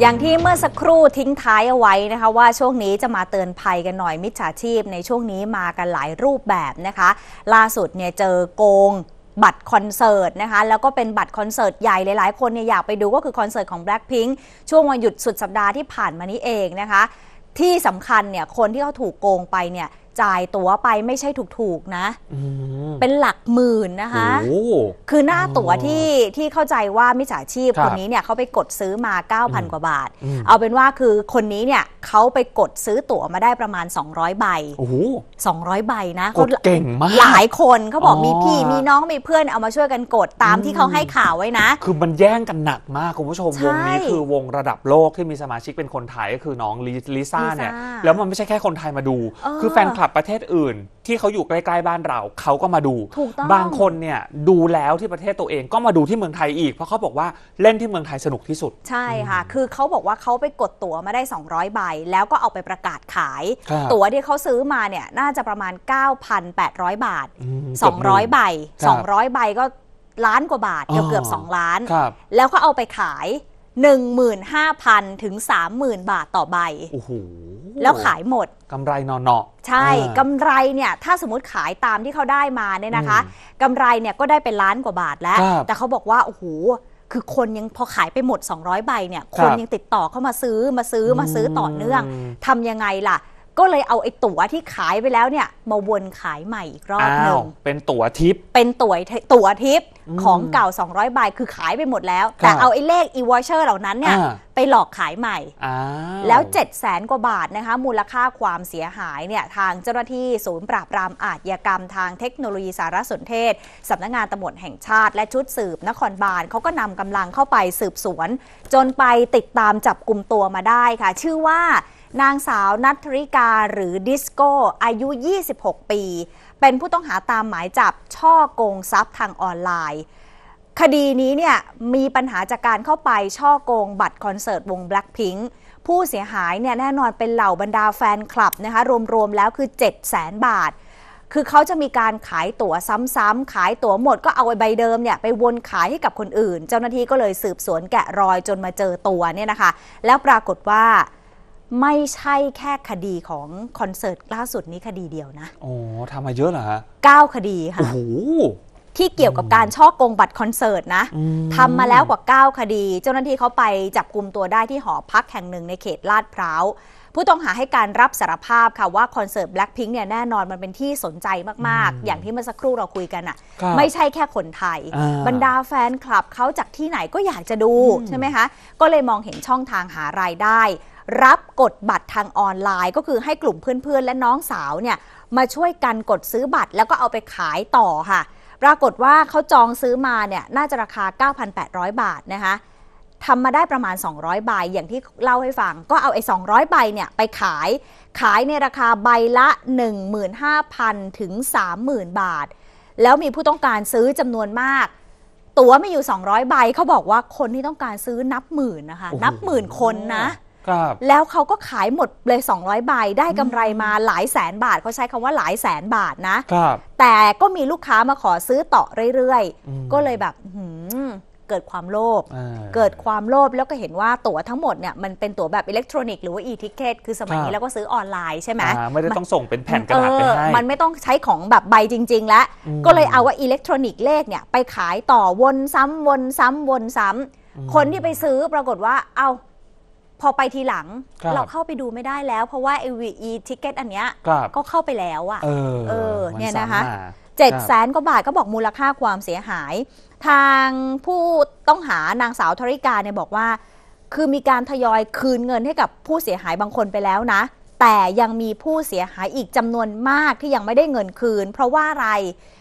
อย่างที่เมื่อสักครู่ทิ้งท้ายเอาไว้นะคะว่าช่วงนี้จะมาเตือนภัยกันหน่อยมิจฉาชีพในช่วงนี้มากันหลายรูปแบบนะคะ ล่าสุดเนี่ยเจอโกงบัตรคอนเสิร์ตนะคะแล้วก็เป็นบัตรคอนเสิร์ตใหญ่หลายๆคนเนี่ยอยากไปดูก็คือคอนเสิร์ตของ Blackpink ช่วงวันหยุดสุดสัปดาห์ที่ผ่านมานี้เองนะคะ ที่สำคัญเนี่ยคนที่เขาถูกโกงไปเนี่ยจ่ายตั๋วไปไม่ใช่ถูกๆนะ เป็นหลักหมื่นนะคะ คือหน้าตั๋วที่ที่เข้าใจว่ามิจฉาชีพ คนนี้เนี่ยเขาไปกดซื้อมา 9,000 กว่าบาท เอาเป็นว่าคือคนนี้เนี่ยเขาไปกดซื้อตั๋วมาได้ประมาณ 200 ใบสองร้อยใบนะกดเก่งมาก หลายคนเขาบอกมีพี่มีน้องมีเพื่อนเอามาช่วยกันกดตามที่เขาให้ข่าวไว้นะ คือมันแย่งกันหนักมากคุณผู้ชมวงนี้คือวงระดับโลกที่มีสมาชิกเป็นคนไทยก็คือน้องลิซ่าเนี่ย แล้วมันไม่ใช่แค่คนไทยมาดู คือแฟนคลับับประเทศอื่นที่เขาอยู่ใกล้ๆบ้านเราเขาก็มาดูถูกต้องบางคนเนี่ยดูแล้วที่ประเทศตัวเองก็มาดูที่เมืองไทยอีกเพราะเขาบอกว่าเล่นที่เมืองไทยสนุกที่สุด ใช่ค่ะคือเขาบอกว่าเขาไปกดตั๋วมาได้ 200 ใบ แล้วก็เอาไปประกาศขาย ตั๋วที่เขาซื้อมาเนี่ยน่าจะประมาณ 9,800 บาทบ200ใบคบ200 ใบก็ล้านกว่าบาท เกือบอ2ล้านแล้วก็เอาไปขาย15,000ถึง30,000บาทต่อใบโอ้โหแล้วขายหมด กำไรนอนะใช่ กำไรเนี่ย ถ้าสมมติขายตามที่เขาได้มาเนี่ยนะคะกำไรเนี่ยก็ได้เป็นล้านกว่าบาทแล้ว แต่เขาบอกว่า โอ้โห คือคนยังพอขายไปหมด 200 ใบเนี่ย คนยังติดต่อเข้ามาซื้อ มาซื้อ มาซื้อต่อเนื่อง ทำยังไงล่ะก็เลยเอาไอ้ตั๋วที่ขายไปแล้วเนี่ยมาวนขายใหม่อีกรอบหนึ่งเป็นตั๋วทิป เป็นตั๋วตั๋วทิปของเก่า 200 ใบ คือขายไปหมดแล้ว แต่เอาไอ้เลขอีวอชเชอร์เหล่านั้นเนี่ยไปหลอกขายใหม่ แล้ว 7 0 0แสนกว่าบาทนะคะ มูลค่าความเสียหายเนี่ยทางเจ้าหน้าที่ศูนย์ปราบปรามอาชญากรรมทางเทคโนโลยีสารสนเทศสำนักงงานตำรวจแห่งชาติและชุดสืบนครบาลเขาก็นำกำลังเข้าไปสืบสวน จนไปติดตามจับกลุ่มตัวมาได้ค่ะ ชื่อว่านางสาวนัทริกา หรือดิสโก้อายุ 26 ปี เป็นผู้ต้องหาตามหมายจับช่อโกงทรัพย์ทางออนไลน์ คดีนี้เนี่ยมีปัญหาจากการเข้าไปช่อโกงบัตรคอนเสิร์ตวง Blackpink ผู้เสียหายเนี่ยแน่นอนเป็นเหล่าบรรดาแฟนคลับนะคะรวมๆ แล้วคือ 7 0 0แสนบาท คือเขาจะมีการขายตั๋วซ้ำๆขายตั๋วหมดก็เอาใบเดิมเนี่ยไปวนขายให้กับคนอื่น เจ้าหน้าที่ก็เลยสืบสวนแกะรอยจนมาเจอตัวเนี่ยนะคะแล้วปรากฏว่าไม่ใช่แค่คดีของคอนเสิร์ตล่าสุดนี้คดีเดียวนะ อ๋อทำมาเยอะเหรอฮะเก้าคดีค่ะ โอ้โหที่เกี่ยวกับการช่อโกงบัตรคอนเสิร์ตนะทำมาแล้วกว่า 9 คดี เจ้าหน้าที่เขาไปจับกลุ่มตัวได้ที่หอพักแห่งหนึ่งในเขตลาดพร้าวผู้ต้องหาให้การรับสารภาพค่ะว่าคอนเสิร์ตแบล็คพิงคเนี่ยแน่นอนมันเป็นที่สนใจมาก ๆ อย่างที่เมื่อสักครู่เราคุยกันอะ่ะไม่ใช่แค่คนไทยบรรดาแฟนคลับ เขาจากที่ไหนก็อยากจะดูใช่ไหมคะ ก็เลยมองเห็นช่องทางหารายได้ รับกดบัตรทางออนไลน์ก็คือให้กลุ่มเพื่อนๆ และน้องสาวเนี่ย มาช่วยกันกดซื้อบัตรแล้วก็เอาไปขายต่อค่ะปรากฏว่าเขาจองซื้อมาเนี่ยน่าจะราคา 9,800 บาทนะคะทำมาได้ประมาณ 200ใบอย่างที่เล่าให้ฟัง ก็เอาไอ้200ใบเนี่ยไปขายขายในราคาใบละ 15,000 ถึง 30,000 บาท แล้วมีผู้ต้องการซื้อจำนวนมาก ตั๋วไม่อยู่ 200 ใบเขาบอกว่าคนที่ต้องการซื้อนับหมื่นนะคะนับหมื่นคนนะบแล้วเขาก็ขายหมดเลย 200ใบได้กำไรมาหลายแสนบาท เขาใช้คำว่าหลายแสนบาทนะครับแต่ก็มีลูกค้ามาขอซื้อต่อเรื่อย ๆ ก็เลยแบบหืมเกิดความโลภเกิดความโลภแล้วก็เห็นว่าตั๋วทั้งหมดเนี่ยมันเป็นตั๋วแบบอิเล็กทรอนิกส์หรือว่าอีทิเคตคือสมัยนี้แล้วก็ซื้อออนไลน์ใช่ไหมไม่ได้ต้องส่งเป็นแผ่นกระดาษไปให้มันไม่ต้องใช้ของแบบใบจริงๆแล้วก็เลยเอาว่าอิเล็กทรอนิกส์เลขเนี่ยไปขายต่อวนซ้ำวนซ้ำวนซ้ำคนที่ไปซื้อปรากฏว่าเอาพอไปทีหลังรเราเข้าไปดูไม่ได้แล้วเพราะว่า LVE ทิกเก็ตอันเนี้ยก็เข้าไปแล้วอะเออเออนี่ยนะคะเจ็ดแสนกว่าบาทก็บอกมูลค่าความเสียหาย ทางผู้ต้องหานางสาวธริกาเนี่ยบอกว่า คือมีการทยอยคืนเงินให้กับผู้เสียหายบางคนไปแล้วนะ แต่ยังมีผู้เสียหายอีกจำนวนมากที่ยังไม่ได้เงินคืน เพราะว่าอะไร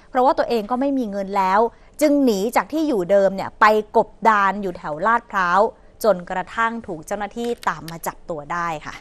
เพราะว่าตัวเองก็ไม่มีเงินแล้ว จึงหนีจากที่อยู่เดิมเนี่ยไปกบดานอยู่แถวลาดพร้าวจนกระทั่งถูกเจ้าหน้าที่ตามมาจับตัวได้ค่ะ